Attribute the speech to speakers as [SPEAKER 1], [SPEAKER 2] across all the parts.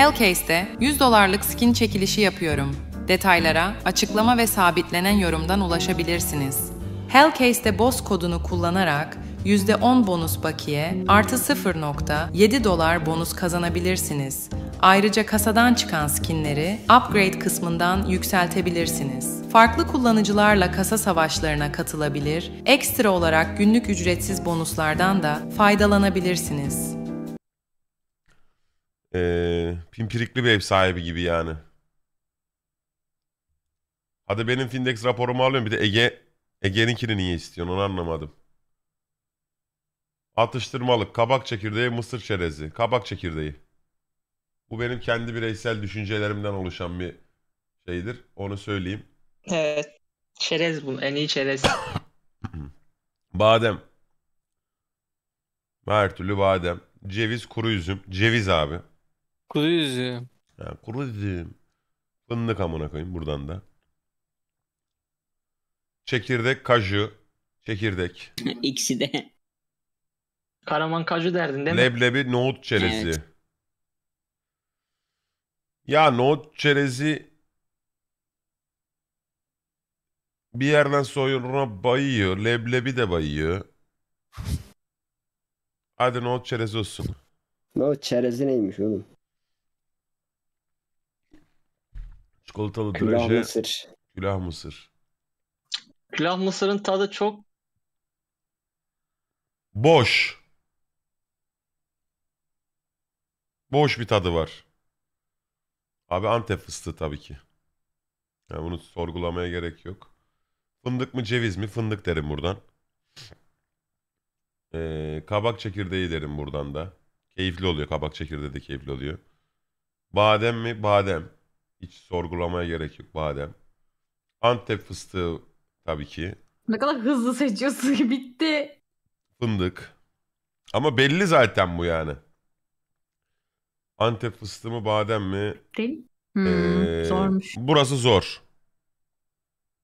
[SPEAKER 1] Hellcase'de 100 dolarlık skin çekilişi yapıyorum. Detaylara açıklama ve sabitlenen yorumdan ulaşabilirsiniz. Hellcase'de BOSS kodunu kullanarak %10 bonus bakiye artı 0.7 dolar bonus kazanabilirsiniz. Ayrıca kasadan çıkan skinleri upgrade kısmından yükseltebilirsiniz. Farklı kullanıcılarla kasa savaşlarına katılabilir, ekstra olarak günlük ücretsiz bonuslardan da faydalanabilirsiniz.
[SPEAKER 2] Ee, pimpirikli bir ev sahibi gibi yani. Hadi benim Findex raporumu alıyorum. Bir de Ege Ege'ninkini niye istiyorsun onu anlamadım. Atıştırmalık, kabak çekirdeği, mısır çerezi. Kabak çekirdeği. Bu benim kendi bireysel düşüncelerimden oluşan bir şeydir. Onu söyleyeyim. Evet.
[SPEAKER 1] Çerez bu. En iyi çerez.
[SPEAKER 2] badem. Her türlü badem. Ceviz, kuru üzüm. Ceviz abi. Kuru üzüm. Ha, kuru üzüm. Fındık amına koyayım buradan da. Çekirdek, kaju. Çekirdek.
[SPEAKER 1] İkisi de. Karaman kaju derdin değil mi?
[SPEAKER 2] Leblebi, nohut çerezi. Evet. Ya nohut çerezi bir yerden sonra bayıyor. Leblebi de bayıyor. Hadi nohut çerezi olsun.
[SPEAKER 1] Nohut çerezi neymiş oğlum?
[SPEAKER 2] Çikolatalı Külah draje, mısır. külah mısır.
[SPEAKER 1] Külah mısırın tadı çok
[SPEAKER 2] Boş. Boş bir tadı var. Abi Antep fıstığı tabii ki. Yani bunu sorgulamaya gerek yok. Fındık mı ceviz mi? Fındık derim buradan. Ee, kabak çekirdeği derim buradan da. Keyifli oluyor. Kabak çekirdeği de keyifli oluyor. Badem mi? Badem. Hiç sorgulamaya gerek yok badem. Antep fıstığı tabii ki.
[SPEAKER 1] Ne kadar hızlı seçiyorsun. ki Bitti.
[SPEAKER 2] Fındık. Ama belli zaten bu yani. Antep fıstığı mı badem mi?
[SPEAKER 1] Değil. Ee, hmm, ee, zormuş.
[SPEAKER 2] Burası zor.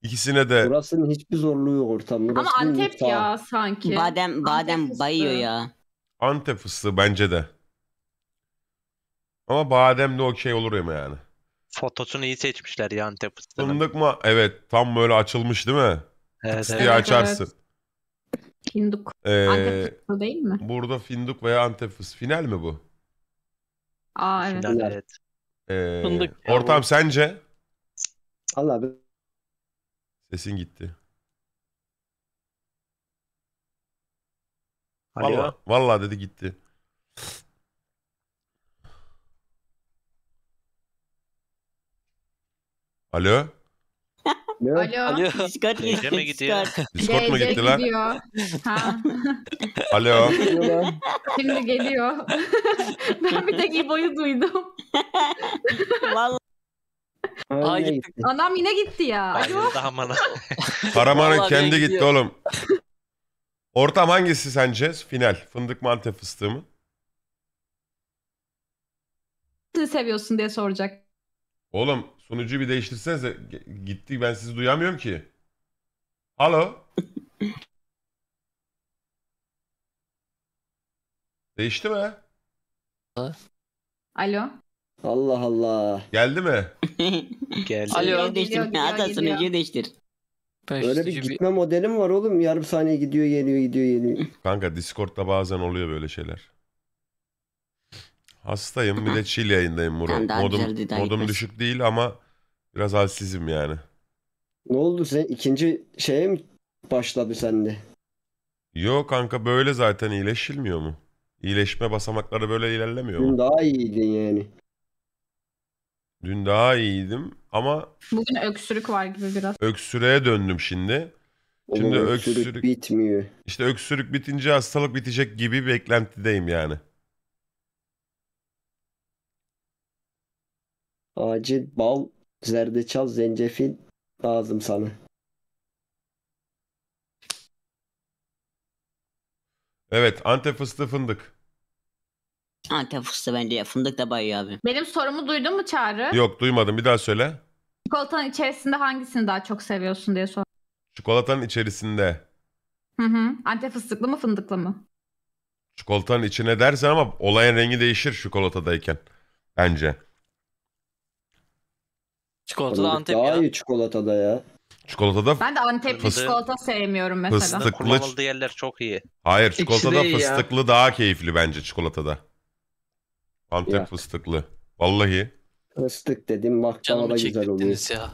[SPEAKER 2] İkisine de. Burasının hiçbir zorluğu yok ortamda. Ama Antep ya
[SPEAKER 1] sanki. Badem badem Antep bayıyor ya.
[SPEAKER 2] Antep fıstığı bence de. Ama badem de okey olur ya yani. Fotosunu iyi seçmişler ya Antep fıstığının. Fındık mı? Evet tam böyle açılmış değil mi? Evet, Fıstığı evet. açarsın. Finduk. Ee, Antep fıstığı değil mi? Burada Finduk veya Antep fıstığı. Final mi bu?
[SPEAKER 1] Aa evet. Final,
[SPEAKER 2] evet. Ee, Fındık ortam bu. sence? Allah be. Sesin gitti. Alo. Valla, valla dedi gitti. Alo? Alo. Alo. Discord gitti. mi gidiyor? Discord. mu gitti lan? Alo.
[SPEAKER 1] Şimdi geliyor. ben bir tek İbo'yu duydum. Vallahi. Aa Anam yine gitti ya. Alo. Aman.
[SPEAKER 2] Karaman'ın kendi gitti oğlum. Ortam hangisi sence? Final. Fındık mantı fıstığı mı?
[SPEAKER 1] Seviyorsun diye soracak.
[SPEAKER 2] Oğlum sunucuyu bir değiştirsenize. G- Gitti ben sizi duyamıyorum ki. Alo. Değişti mi? Alo. Allah Allah. Geldi mi? Geldi. Alo. değiştir. geliyor, Hatta geliyor. sunucuyu değiştir. Öyle bir Başlıcı
[SPEAKER 1] bir- gitme modelim var oğlum. Yarım saniye gidiyor geliyor gidiyor geliyor.
[SPEAKER 2] Kanka Discord'da bazen oluyor böyle şeyler. Hastayım bir de chill yayındayım Murat. Modum, modum düşük değil ama biraz halsizim yani.
[SPEAKER 1] Ne oldu sen ikinci şeye mi başladı sende?
[SPEAKER 2] Yok kanka böyle zaten iyileşilmiyor mu? İyileşme basamakları böyle ilerlemiyor Dün mu? daha iyiydin yani. Dün daha iyiydim ama
[SPEAKER 1] Bugün öksürük var gibi biraz.
[SPEAKER 2] öksürüğe döndüm şimdi. Şimdi öksürük- öksürük bitmiyor. İşte öksürük bitince hastalık bitecek gibi beklentideyim yani.
[SPEAKER 1] Acil bal, zerdeçal, zencefil lazım sana.
[SPEAKER 2] Evet Antep fıstığı fındık. Antep fıstığı bence ya. Fındık da bayıyor abi.
[SPEAKER 1] Benim sorumu duydun mu Çağrı?
[SPEAKER 2] Yok duymadım bir daha söyle.
[SPEAKER 1] Çikolatanın içerisinde hangisini daha çok seviyorsun diye sor.
[SPEAKER 2] Çikolatanın içerisinde.
[SPEAKER 1] Hı hı. Antep fıstıklı mı fındıklı mı?
[SPEAKER 2] Çikolatanın içine dersen ama olayın rengi değişir çikolatadayken. Bence. Çikolata da Antep Daha
[SPEAKER 1] ya. iyi çikolatada ya.
[SPEAKER 2] Çikolatada Ben de Antep Kırmızı- çikolata
[SPEAKER 1] sevmiyorum mesela. Fıstık. Tıklı- yerler çok iyi.
[SPEAKER 2] hayır İkisi de ya. fıstıklı daha keyifli bence çikolatada. Antep Ya. fıstıklı. Vallahi.
[SPEAKER 1] Fıstık dedim Canımı da güzel oluyor. ya.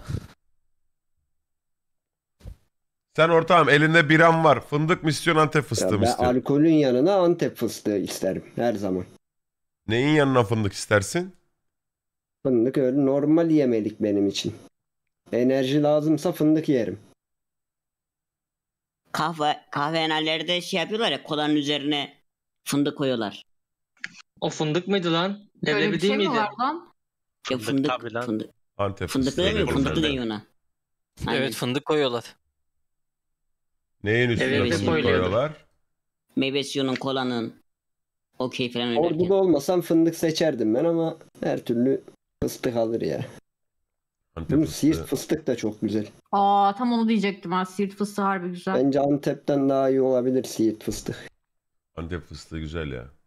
[SPEAKER 2] Sen ortağım elinde biram var. Fındık mı istiyorsun Antep Ya fıstığı mı ben
[SPEAKER 1] alkolün yanına Antep fıstığı isterim her zaman.
[SPEAKER 2] Neyin yanına fındık istersin?
[SPEAKER 1] Fındık öyle normal yemelik benim için. Enerji lazımsa fındık yerim. Kahve, kahvehanelerde şey yapıyorlar ya kolanın üzerine fındık koyuyorlar. O fındık mıydı lan? Öyle bir şey mi miydi? var lan? Ya Fındık fındık, tabii lan. fındık.
[SPEAKER 2] Antep Fındıklı fıstığı. fındıklı
[SPEAKER 1] deniyor ona. Aynen. Evet fındık koyuyorlar.
[SPEAKER 2] Neyin üstüne Evet, fındık koyuyorlar?
[SPEAKER 1] Meyve suyunun, kolanın. Okey falan öyle. Orduda olmasam fındık seçerdim ben ama her türlü Fıstık alır ya. Antep Fıstığı. Siirt fıstık da çok güzel. Aa tam onu diyecektim ha. Siirt fıstığı harbi güzel. Bence Antep'ten daha iyi olabilir Siirt fıstık.
[SPEAKER 2] Antep fıstığı güzel ya.